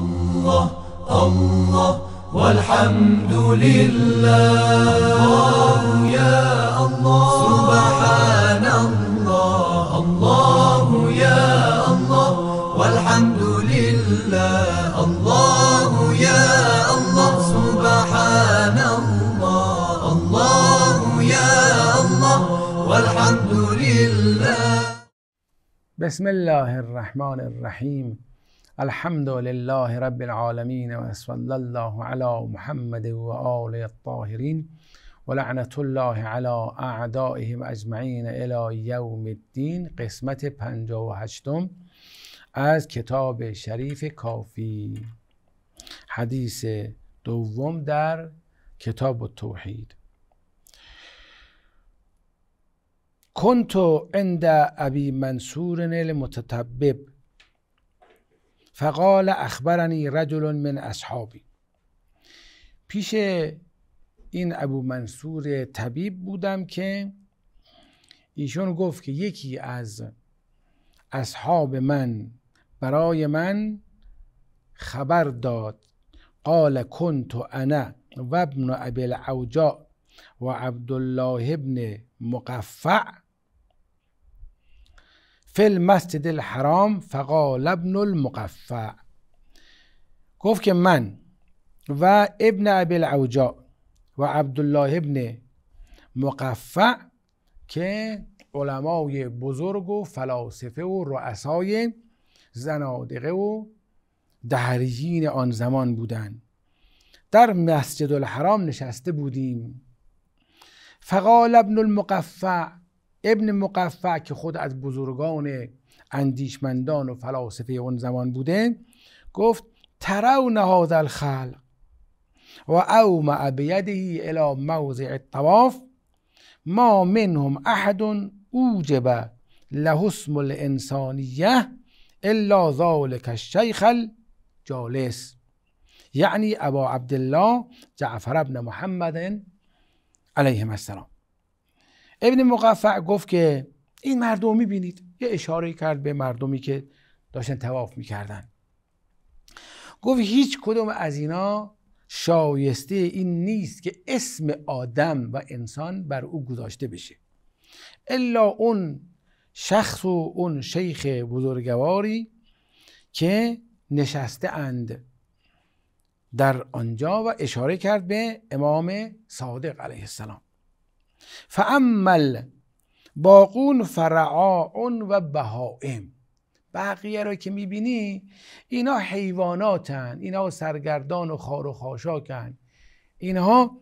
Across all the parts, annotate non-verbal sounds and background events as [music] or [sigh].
الله الله والحمد لله الله يا الله سبحان الله الله يا الله والحمد لله الله يا الله سبحان الله الله يا الله والحمد لله بسم الله الرحمن الرحيم الحمد لله رب العالمین وصلی الله علی محمد و الطاهرین الطاهرین و الله علی اعدائهم اجمعین الی یوم الدین قسمت 58 از کتاب شریف کافی حدیث دوم در کتاب التوحید کنتو عند ابی منصور المتطبب فقال اخبرنی رجل من اصحابی پیش این ابو منصور طبیب بودم که ایشون گفت که یکی از اصحاب من برای من خبر داد قال کنت انا و ابن ابی العوجا و عبدالله ابن مقفع فی مسجد الحرام فقال ابن المقفع گفت که من و ابن ابی العوجا و عبدالله ابن مقفع که علمای بزرگ و فلاسفه و رؤسای زنادقه و دهریین آن زمان بودند در مسجد الحرام نشسته بودیم فقال ابن المقفع ابن مقفع که خود از بزرگان اندیشمندان و فلاسفه اون زمان بوده گفت ترون نهاد الخلق و اومع بیده الى موضع الطواف ما منهم احد اوجب له اسم الانسانیه الا ذلک الشیخ الجالس یعنی ابا عبدالله جعفر ابن محمد علیهم السلام ابن مقفع گفت که این مردم میبینید یه اشاره کرد به مردمی که داشتن تواف میکردن گفت هیچ کدوم از اینا شایسته این نیست که اسم آدم و انسان بر او گذاشته بشه الا اون شخص و اون شیخ بزرگواری که نشسته اند در آنجا و اشاره کرد به امام صادق علیه السلام فعمل باقون فرعاون و بهائم بقیه رو که میبینی اینا حیواناتن اینا سرگردان و خار و خاشاکن اینها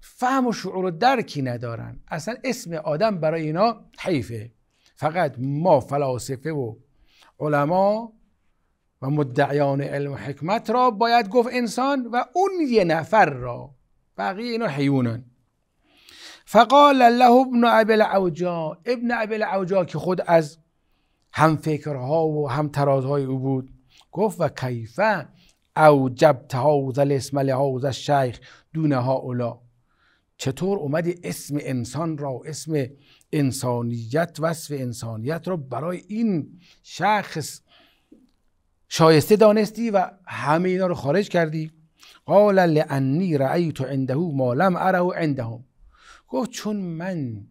فهم و شعور و درکی ندارن اصلا اسم آدم برای اینا حیفه فقط ما فلاسفه و علما و مدعیان علم و حکمت را باید گفت انسان و اون یه نفر را بقیه اینا حیوانن فقال له ابن ابل عوجا ابن ابل عوجا که خود از هم فکرها و هم ترازهای او بود گفت و کیفه اوجبت هاوز الاسم زل شیخ دونه ها اولا چطور اومدی اسم انسان را اسم انسانیت وصف انسانیت را برای این شخص شایسته دانستی و همه اینا رو خارج کردی قال لانی رأیت عنده ما لم اره عندهم گفت چون من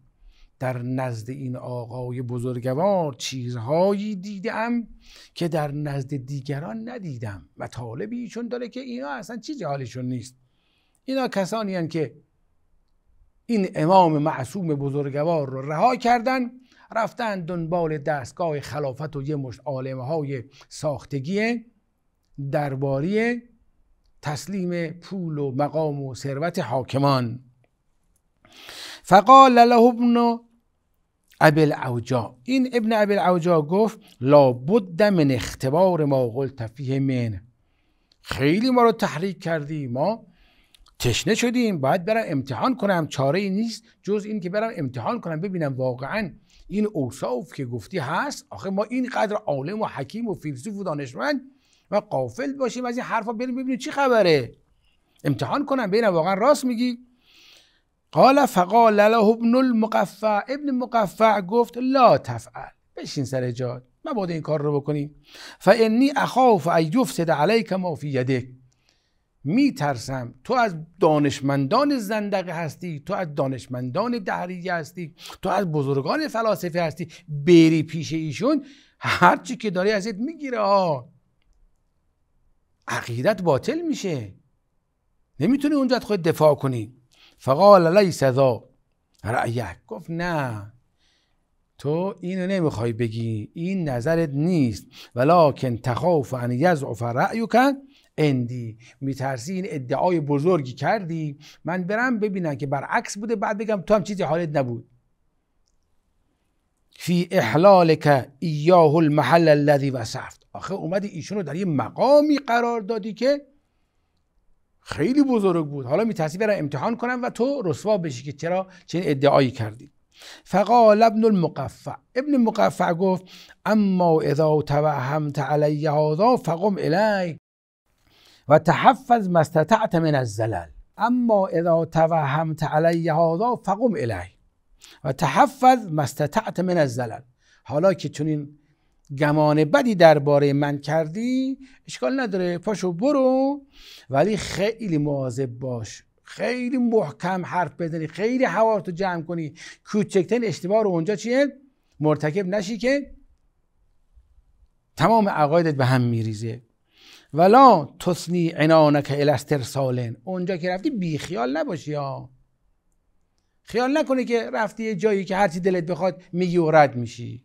در نزد این آقای بزرگوار چیزهایی دیدم که در نزد دیگران ندیدم و طالبی چون داره که اینا اصلا چیزی حالشون نیست اینا کسانی هن که این امام معصوم بزرگوار رو رها کردن رفتن دنبال دستگاه خلافت و یه مشت عالمه های ساختگی درباری تسلیم پول و مقام و ثروت حاکمان فقال له ابن ابل اوجا این ابن ابل اوجا گفت لابد من اختبار ما قلت فیه من خیلی ما رو تحریک کردی ما تشنه شدیم باید برم امتحان کنم چاره ای نیست جز این که برم امتحان کنم ببینم واقعا این اوصاف که گفتی هست آخه ما اینقدر عالم و حکیم و فیلسوف و دانشمند و قافل باشیم از این حرفا بریم ببینیم چی خبره امتحان کنم ببینم واقعا راست میگی قال فقال له ابن المقفع ابن مقفع گفت لا تفعل بشین سر جاد مبادا این کار رو بکنی فانی اخاف ان یفسد علیک ما فی یدک می ترسم تو از دانشمندان زندقه هستی تو از دانشمندان دهریه هستی تو از بزرگان فلاسفه هستی بری پیش ایشون هرچی که داری ازت میگیره ها عقیدت باطل میشه نمیتونی اونجا خود دفاع کنی فقال لیس ذا رأیه گفت نه تو اینو نمیخوای بگی این نظرت نیست ولیکن تخاف ان یضعف رأیک اندی میترسی این ادعای بزرگی کردی من برم ببینم که برعکس بوده بعد بگم تو هم چیزی حالت نبود فی احلالک ایاه المحل الذی وصفت آخه اومدی ایشون رو در یه مقامی قرار دادی که خیلی بزرگ بود حالا میترسی برم امتحان کنم و تو رسوا بشی که چرا چنین ادعایی کردی؟ فقال ابن المقفع ابن المقفع گفت اما اذا توهمت علی هذا فقم الی و تحفظ ما استطعت من الزلال اما اذا توهمت علی هذا فقم الی و تحفظ ما استطعت من الزلال حالا که چنین گمان بدی درباره من کردی اشکال نداره پاشو برو ولی خیلی مواظب باش خیلی محکم حرف بزنی خیلی حوارتو جمع کنی کوچکترین اشتباه رو اونجا چیه مرتکب نشی که تمام عقایدت به هم میریزه ولا تسنی عنانک سالن اونجا که رفتی خیال نباشی ها خیال نکنی که رفتی یه جایی که هرچی دلت بخواد میگی و رد میشی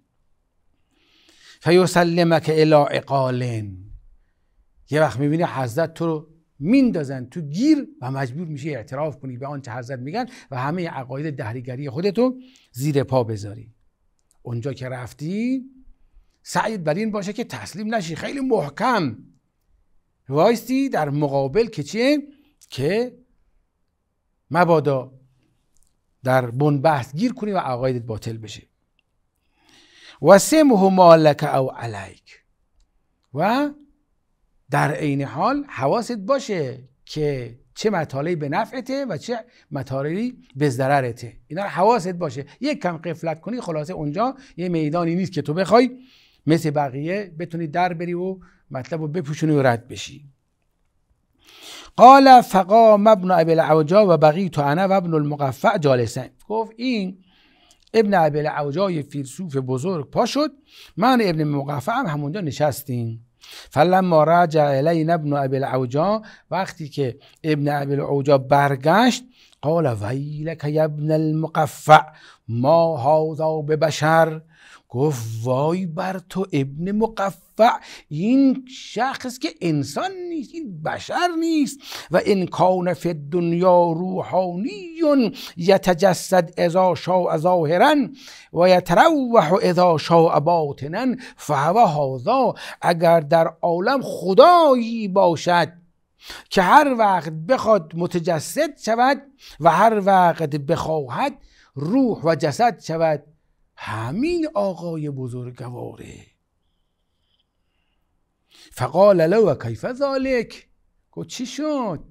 فیسلمک الی اقالن یه وقت میبینی حضرت تو رو میندازن تو گیر و مجبور میشه اعتراف کنی به آنچه حضرت میگن و همه عقاید دهریگری خودتو زیر پا بذاری اونجا که رفتی سعید بر این باشه که تسلیم نشی خیلی محکم وایستی در مقابل که چیه که مبادا در بنبست گیر کنی و عقایدت باطل بشه و سمه ما او علیک و در عین حال حواست باشه که چه مطالعی به نفعته و چه مطالعی به ضررته اینا حواست باشه یک کم قفلت کنی خلاصه اونجا یه میدانی نیست که تو بخوای مثل بقیه بتونی در بری و مطلب رو بپوشونی و رد بشی قال فقام ابن ابی العوجا و بقی تو انا و ابن المقفع جالسن گفت این ابن عبیل عوجای فیلسوف بزرگ پا شد من ابن مقفع هم همونجا نشستیم فلما رجع الینا ابن عبیل عوجا وقتی که ابن عبیل عوجا برگشت قال ویلک یبن ابن المقفع ما هاذا به بشر گفت وای بر تو ابن مقفع این شخص که انسان نیست این بشر نیست و این کان فی دنیا روحانی یتجسد اذا شا ظاهرا و یتروح اذا شا باطنا فهو هذا اگر در عالم خدایی باشد که هر وقت بخواد متجسد شود و هر وقت بخواهد روح و جسد شود همین آقای بزرگواره فقال له و کیف ذالک گفت چی شد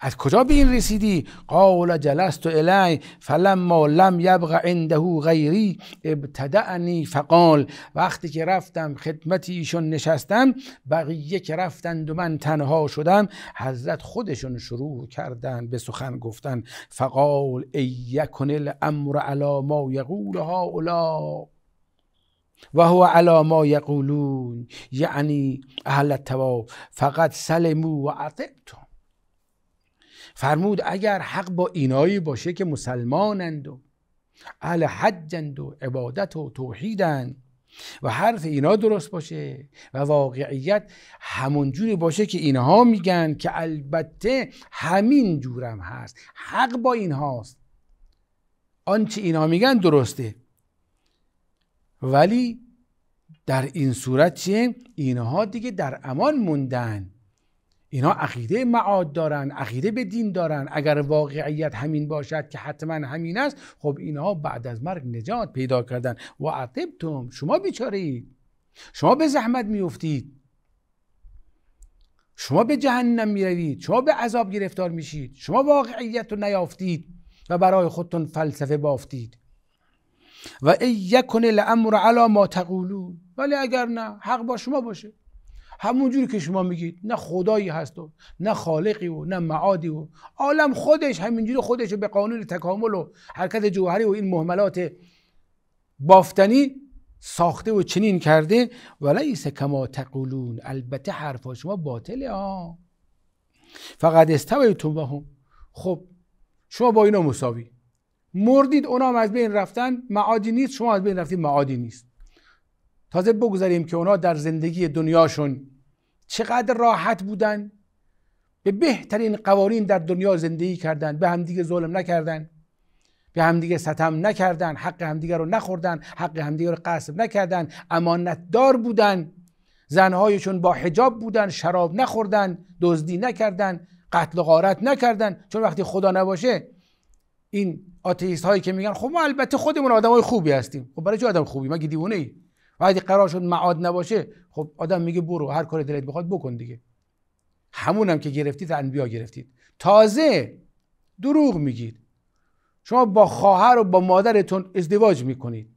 از کجا به این رسیدی قال جلست الی فلما لم یبق عنده غیری ابتدعنی فقال وقتی که رفتم خدمت ایشون نشستم بقیه که رفتند و من تنها شدم حضرت خودشون شروع کردن به سخن گفتن فقال یکن الامر علی ما یقول اولا و هو علا ما یقولون یعنی اهل التواب فقط سلمو و عطبتم فرمود اگر حق با اینایی باشه که مسلمانند و اهل حجند و عبادت و توحیدند و حرف اینا درست باشه و واقعیت همونجوری باشه که اینها میگن که البته همین جورم هست حق با اینهاست آنچه اینها میگن درسته ولی در این صورت چه اینها دیگه در امان موندن اینا عقیده معاد دارن عقیده به دین دارن اگر واقعیت همین باشد که حتما همین است خب اینها بعد از مرگ نجات پیدا کردن و عطبتم شما بیچاره ای شما به زحمت میفتید شما به جهنم میروید شما به عذاب گرفتار میشید شما واقعیت رو نیافتید و برای خودتون فلسفه بافتید و ای یکن الامر علی ما تقولون ولی اگر نه حق با شما باشه همونجوری که شما میگید نه خدایی هست و نه خالقی و نه معادی و عالم خودش همینجوری خودش به قانون تکامل و حرکت جوهری و این مهملات بافتنی ساخته و چنین کرده ولیس کما تقولون البته حرفا شما باطله ها فقط استویتم با هم خب شما با اینا مساوی مردید اونا هم از بین رفتن معادی نیست شما از بین رفتید معادی نیست تازه بگذاریم که اونا در زندگی دنیاشون چقدر راحت بودن به بهترین قوانین در دنیا زندگی کردن به همدیگه ظلم نکردن به همدیگه ستم نکردن حق همدیگه رو نخوردن حق همدیگه رو قصب نکردن امانتدار بودن زنهایشون با حجاب بودن شراب نخوردن دزدی نکردن قتل و غارت نکردن چون وقتی خدا نباشه این آتیست هایی که میگن خب ما البته خودمون آدمای خوبی هستیم خب برای چه آدم خوبی مگه ای وقتی قرار شد معاد نباشه خب آدم میگه برو هر کاری دلت بخواد بکن دیگه همونم که گرفتید انبیا گرفتید تازه دروغ میگید شما با خواهر و با مادرتون ازدواج میکنید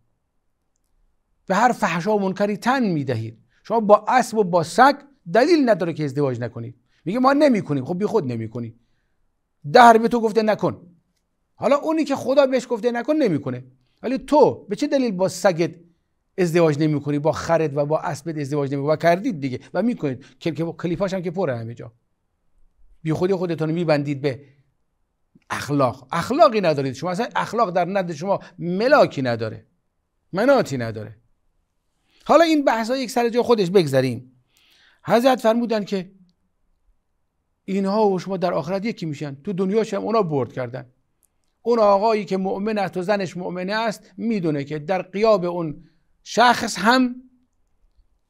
به هر فحشا و منکری تن میدهید شما با اسب و با سگ دلیل نداره که ازدواج نکنید میگه ما نمیکنیم خب بی خود نمیکنی دهر به تو گفته نکن حالا اونی که خدا بهش گفته نکن نمیکنه ولی تو به چه دلیل با سگت ازدواج نمیکنی با خرد و با اسبت ازدواج نمیکنی و کردید دیگه و میکنید کلیپاش هم که پره همه جا بی خودی خودتون میبندید به اخلاق اخلاقی ندارید شما اصلا اخلاق در نزد شما ملاکی نداره مناتی نداره حالا این بحث یک سر جا خودش بگذاریم حضرت فرمودن که اینها و شما در آخرت یکی میشن تو دنیاش هم اونا برد کردن اون آقایی که مؤمن است و زنش مؤمنه است میدونه که در قیاب اون شخص هم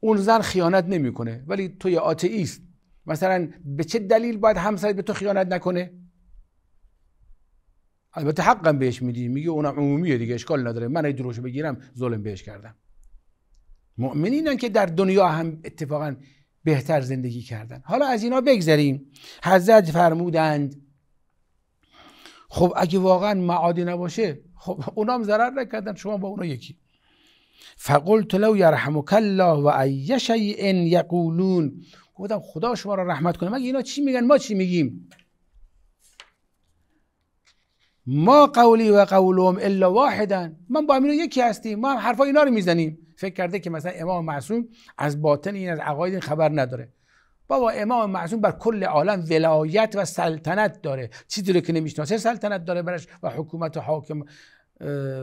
اون زن خیانت نمیکنه ولی تو یه آتئیست مثلا به چه دلیل باید همسرت به تو خیانت نکنه البته حقم بهش میدی میگه اونم عمومیه دیگه اشکال نداره من این دروش بگیرم ظلم بهش کردم مؤمنینن که در دنیا هم اتفاقا بهتر زندگی کردن حالا از اینا بگذریم حضرت فرمودند خب اگه واقعا معادی نباشه خب اونام ضرر نکردن شما با اونا یکی فقلت لو یرحمک الله و ای شیء یقولون گفتم خدا شما را رحمت کنه مگه اینا چی میگن ما چی میگیم ما قولی و قولهم الا واحدا من با امینو یکی هستیم ما هم حرفا اینا رو میزنیم فکر کرده که مثلا امام معصوم از باطن این از عقاید این خبر نداره بابا امام معصوم بر کل عالم ولایت و سلطنت داره چیزی رو که نمیشناسه سلطنت داره برش و حکومت و حاکم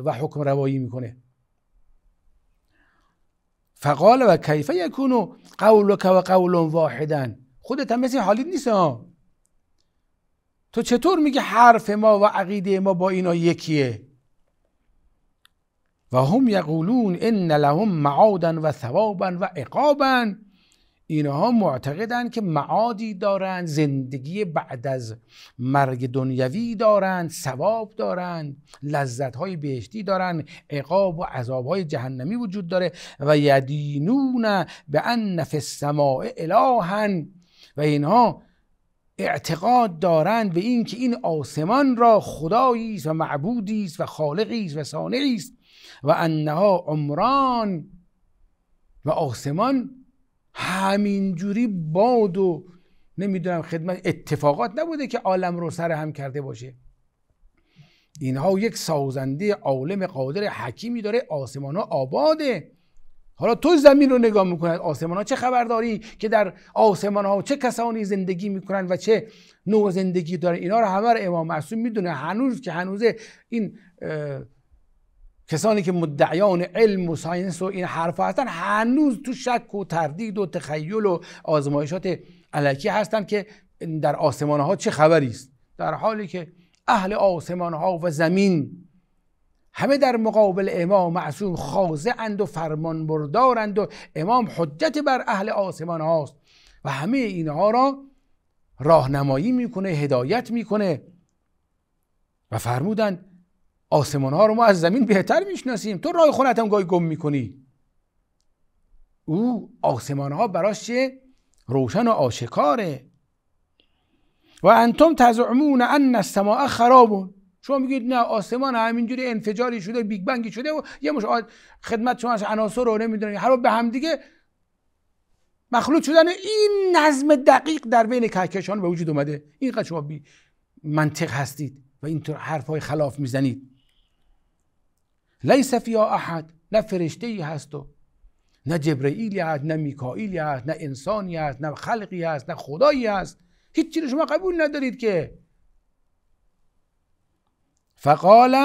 و حکم روایی میکنه فقال و کیفه یکونو که و قول واحدا خودت هم مثل نیست ها تو چطور میگه حرف ما و عقیده ما با اینا یکیه و هم یقولون ان لهم معادا و ثوابا و عقابا اینها معتقدند که معادی دارند زندگی بعد از مرگ دنیوی دارند ثواب دارند لذت های بهشتی دارند عقاب و عذاب های جهنمی وجود داره و یدینون به ان فی السماء الها و اینها اعتقاد دارند به اینکه این آسمان را خدایی است و معبودی است و خالقی است و صانعی است و انها عمران و آسمان همینجوری باد و نمیدونم خدمت اتفاقات نبوده که عالم رو سر هم کرده باشه اینها یک سازنده عالم قادر حکیمی داره آسمان ها آباده حالا تو زمین رو نگاه میکنه آسمان ها چه خبر داری که در آسمان ها چه کسانی زندگی میکنند و چه نوع زندگی دارن اینا رو همه رو امام معصوم میدونه هنوز که هنوز این کسانی که مدعیان علم و ساینس و این حرف هستن هنوز تو شک و تردید و تخیل و آزمایشات علکی هستن که در آسمان ها چه خبری است در حالی که اهل آسمان ها و زمین همه در مقابل امام معصوم خوازه اند و فرمان بردارند و امام حجت بر اهل آسمان هاست و همه اینها را راهنمایی میکنه هدایت میکنه و فرمودند آسمان ها رو ما از زمین بهتر میشناسیم تو رای خونت هم گاهی گم میکنی او آسمان ها براش چه روشن و آشکاره و انتم تزعمون ان السماء خرابون شما میگید نه آسمان همینجوری انفجاری شده بیگ بنگی شده و یه مش خدمت شما عناصر رو نمیدونن هر به هم دیگه مخلوط شدن این نظم دقیق در بین کهکشان به وجود اومده اینقدر شما بی منطق هستید و اینطور حرف های خلاف میزنید لیس فی احد نه فرشته ای هست و نه جبرئیلی هست نه میکائیلی هست نه انسانی هست نه خلقی هست نه خدایی هست هیچ رو شما قبول ندارید که فقال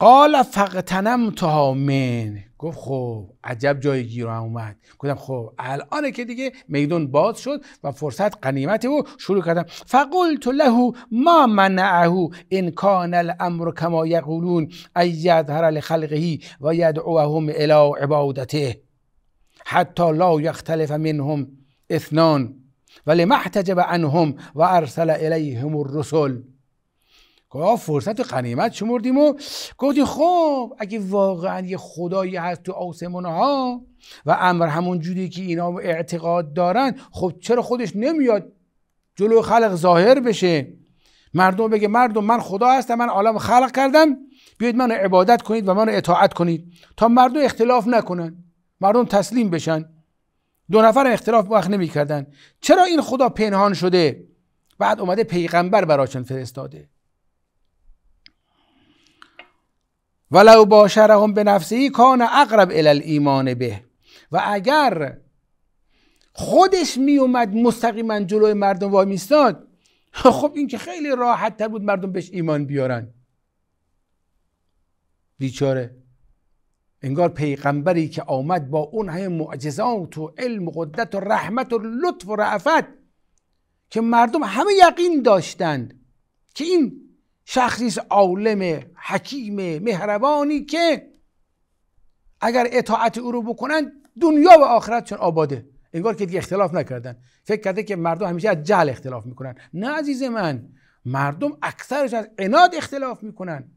قال فقتنم تا من گفت خب عجب جای گیر اومد گفتم خب الان که دیگه میدون باز شد و فرصت قنیمت او شروع کردم فقلت له ما منعه ان کان الامر کما یقولون ای هر لخلقه و یدعوهم الی عبادته حتی لا یختلف منهم اثنان ولما احتجب عنهم و ارسل الیهم الرسل گاه فرصت قنیمت شمردیم و گفتیم خب اگه واقعا یه خدایی هست تو آسمان ها و امر همون جوری که اینا اعتقاد دارن خب چرا خودش نمیاد جلو خلق ظاهر بشه مردم بگه مردم من خدا هستم من عالم خلق کردم بیاید منو عبادت کنید و منو اطاعت کنید تا مردم اختلاف نکنن مردم تسلیم بشن دو نفر اختلاف وقت نمیکردن چرا این خدا پنهان شده بعد اومده پیغمبر براشون فرستاده ولو باشرهم به نفسی کان اقرب الی ایمان به و اگر خودش اومد مستقیما جلوی مردم وای میستاد [laughs] خب این که خیلی راحت تر بود مردم بهش ایمان بیارن بیچاره انگار پیغمبری که آمد با اون های معجزات و علم و قدرت و رحمت و لطف و رعفت که مردم همه یقین داشتند که این شخصی عالم حکیم مهربانی که اگر اطاعت او رو بکنن دنیا و آخرتشون آباده انگار که دیگه اختلاف نکردن فکر کرده که مردم همیشه از جهل اختلاف میکنن نه عزیز من مردم اکثرش از عناد اختلاف میکنن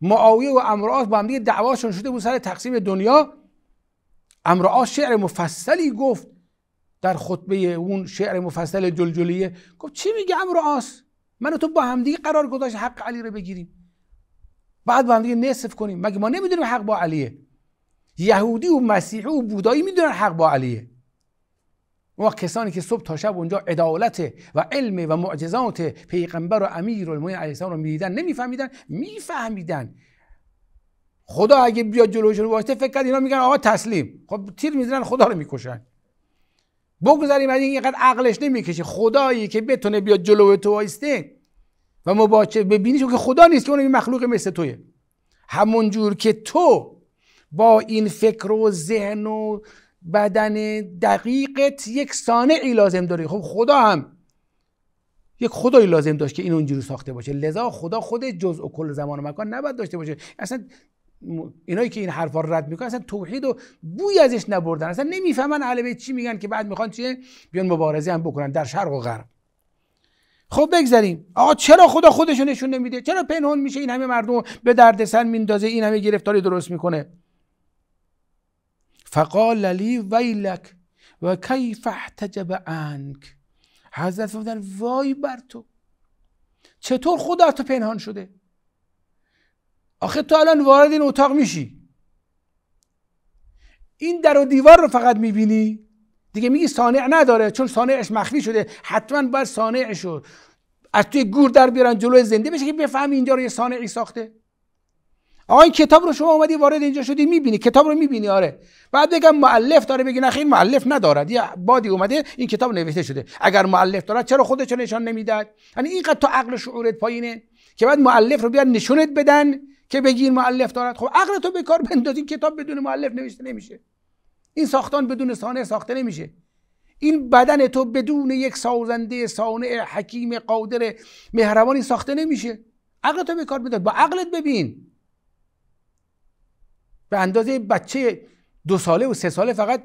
معاویه و امرعاس با هم دیگه دعواشون شده بود سر تقسیم دنیا امرعاس شعر مفصلی گفت در خطبه اون شعر مفصل جلجلیه گفت چی میگه امرعاس من و تو با همدیگه قرار گذاشت حق علی رو بگیریم بعد با همدیگه نصف کنیم مگه ما نمیدونیم حق با علیه یهودی و مسیحی و بودایی میدونن حق با علیه و کسانی که صبح تا شب اونجا عدالت و علم و معجزات پیغمبر و امیر و علیه السلام رو میدیدن نمیفهمیدن میفهمیدن خدا اگه بیاد جلوشون باشه فکر کرد اینا میگن آقا تسلیم خب تیر میزنن خدا رو میکشن بگذاریم از اینقدر عقلش نمیکشه خدایی که بتونه بیاد جلو تو وایسته و چه ببینی که خدا نیست که اون مخلوق مثل تویه همون جور که تو با این فکر و ذهن و بدن دقیقت یک ای لازم داری خب خدا هم یک خدایی لازم داشت که این اونجوری ساخته باشه لذا خدا خود جز و کل زمان و مکان نباید داشته باشه اصلا اینایی که این حرفا رو رد میکنن اصلا توحید و بوی ازش نبردن اصلا نمیفهمن اهل بیت چی میگن که بعد میخوان چیه بیان مبارزه هم بکنن در شرق و غرب خب بگذریم آقا چرا خدا خودشو نشون نمیده چرا پنهان میشه این همه مردم به دردسر میندازه این همه گرفتاری درست میکنه فقال لی ویلک و کیف احتجب عنک حضرت فرمودن وای بر تو چطور خدا تو پنهان شده آخه تو الان وارد این اتاق میشی این در و دیوار رو فقط میبینی دیگه میگی سانع نداره چون سانعش مخفی شده حتما باید سانعش رو از توی گور در بیارن جلو زنده بشه که بفهمی اینجا رو یه سانعی ساخته آقا این کتاب رو شما اومدی وارد اینجا شدی میبینی کتاب رو میبینی آره بعد بگم معلف داره بگی نخیر معلف ندارد یا بادی اومده این کتاب نوشته شده اگر معلف دارد چرا خودش نشان نمیداد یعنی اینقدر تو عقل شعورت پایینه که بعد معلف رو بیان نشونت بدن که بگیر معلف دارد خب عقل تو به کار بندازین کتاب بدون معلف نوشته نمیشه این ساختان بدون سانه ساخته نمیشه این بدن تو بدون یک سازنده سانه حکیم قادر مهربانی ساخته نمیشه عقل تو به کار بنداز با عقلت ببین به اندازه بچه دو ساله و سه ساله فقط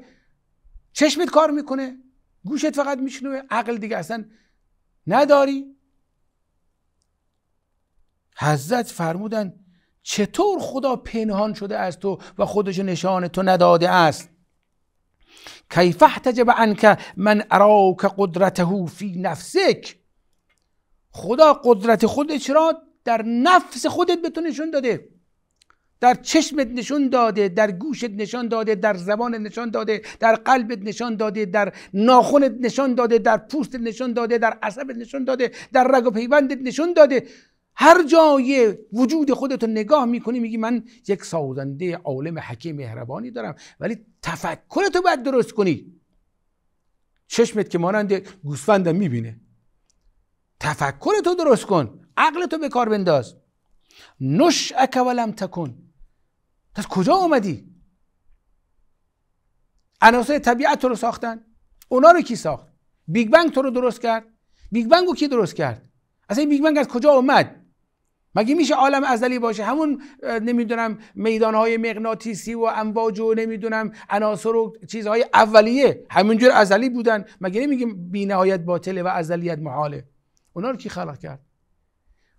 چشمت کار میکنه گوشت فقط میشنوه عقل دیگه اصلا نداری حضرت فرمودن چطور خدا پنهان شده از تو و خودش نشان تو نداده است کیف احتجب عنک من اراک قدرته فی نفسک خدا قدرت خودش را در نفس خودت به تو نشون داده در چشمت نشون داده در گوشت نشان داده در زبانت نشان داده در قلبت نشان داده در ناخونت نشان داده در پوستت نشان داده در عصبت نشان داده در رگ و پیوندت نشان داده هر جای وجود خودت رو نگاه میکنی میگی من یک سازنده عالم حکیم مهربانی دارم ولی تفکرت رو باید درست کنی چشمت که مانند گوسفندم میبینه تفکر تو درست کن عقلت رو به کار بنداز نش ولم تکن از کجا اومدی عناصر طبیعت تو رو ساختن اونا رو کی ساخت بیگ بنگ تو رو درست کرد بیگ بنگ رو کی درست کرد اصلا این بیگ بنگ از کجا اومد؟ مگه میشه عالم ازلی باشه همون نمیدونم میدانهای مغناطیسی و امواج و نمیدونم عناصر و چیزهای اولیه همینجور ازلی بودن مگه نمیگیم بینهایت باطله و ازلیت محاله اونا رو کی خلق کرد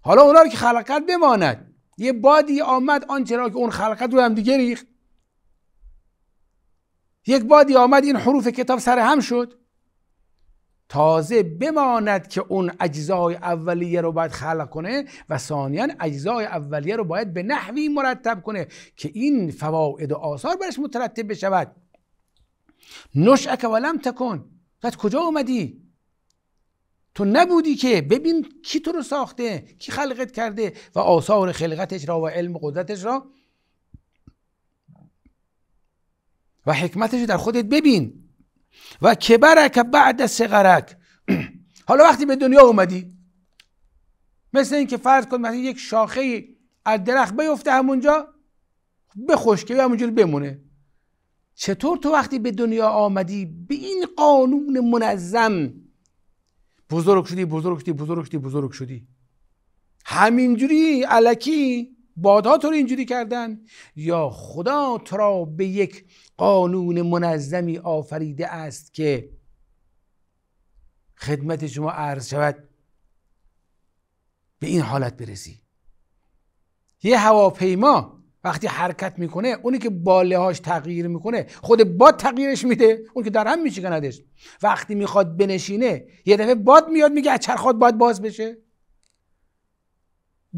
حالا اونا رو که خلق کرد بماند یه بادی آمد آنچه را که اون خلقت رو هم دیگه ریخت یک بادی آمد این حروف کتاب سر هم شد تازه بماند که اون اجزای اولیه رو باید خلق کنه و ثانیا اجزای اولیه رو باید به نحوی مرتب کنه که این فواید و آثار برش مترتب بشود نشعک ولم تکن قد کجا اومدی تو نبودی که ببین کی تو رو ساخته کی خلقت کرده و آثار خلقتش را و علم قدرتش را و حکمتش در خودت ببین و کبرک بعد سقرک حالا وقتی به دنیا اومدی مثل اینکه فرض کن مثلا یک شاخه از درخت بیفته همونجا بخشکه و همونجوری بمونه چطور تو وقتی به دنیا آمدی به این قانون منظم بزرگ شدی بزرگ شدی بزرگ شدی بزرگ شدی همینجوری علکی بادها تو رو اینجوری کردن یا خدا تو را به یک قانون منظمی آفریده است که خدمت شما عرض شود به این حالت برسی یه هواپیما وقتی حرکت میکنه اونی که باله هاش تغییر میکنه خود باد تغییرش میده اون که در هم میشکندش وقتی میخواد بنشینه یه دفعه باد میاد میگه چرخات باید باز بشه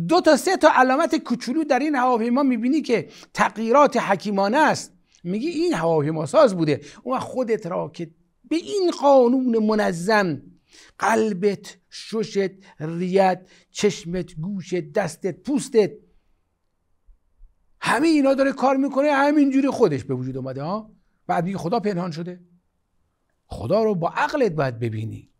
دو تا سه تا علامت کوچولو در این هواپیما میبینی که تغییرات حکیمانه است میگی این هواپیما ساز بوده اون خودت را که به این قانون منظم قلبت ششت ریت چشمت گوشت دستت پوستت همه اینا داره کار میکنه همینجوری خودش به وجود اومده ها بعد میگه خدا پنهان شده خدا رو با عقلت باید ببینی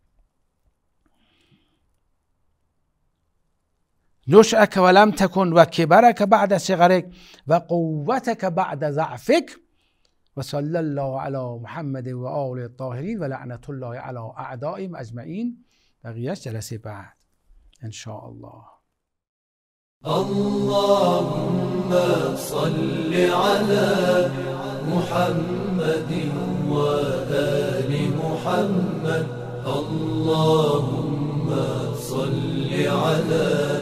نشأك ولم تكن وكبرك بعد صغرك وقوتك بعد ضعفك وصلى الله على محمد وآل الطاهرين ولعنة الله على أعدائهم أجمعين بقیهش جلسه بعد إن شاء الله اللهم صل على محمد وآل محمد اللهم صل على